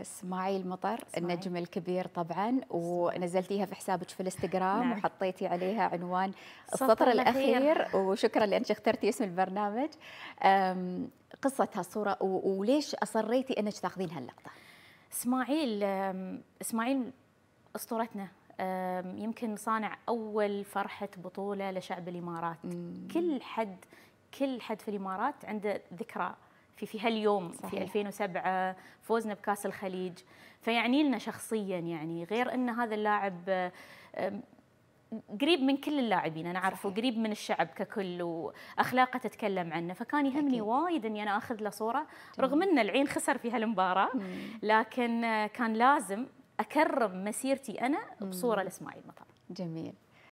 اسماعيل مطر إسماعيل. النجم الكبير طبعا ونزلتيها في حسابك في الانستغرام نعم. وحطيتي عليها عنوان السطر الاخير وشكرا لانك اخترتي اسم البرنامج قصه هالصوره وليش اصريتي انك تاخذين هاللقطه اسماعيل اسماعيل اسطورتنا يمكن صانع اول فرحه بطوله لشعب الامارات مم. كل حد كل حد في الامارات عنده ذكرى في في هاليوم صحيح. في 2007 فوزنا بكاس الخليج فيعني لنا شخصيا يعني غير ان هذا اللاعب قريب من كل اللاعبين انا اعرفه قريب من الشعب ككل واخلاقه تتكلم عنه فكان يهمني وايد اني انا اخذ له صوره جميل. رغم ان العين خسر في هالمباراه لكن كان لازم اكرم مسيرتي انا بصوره لاسماعيل مطر جميل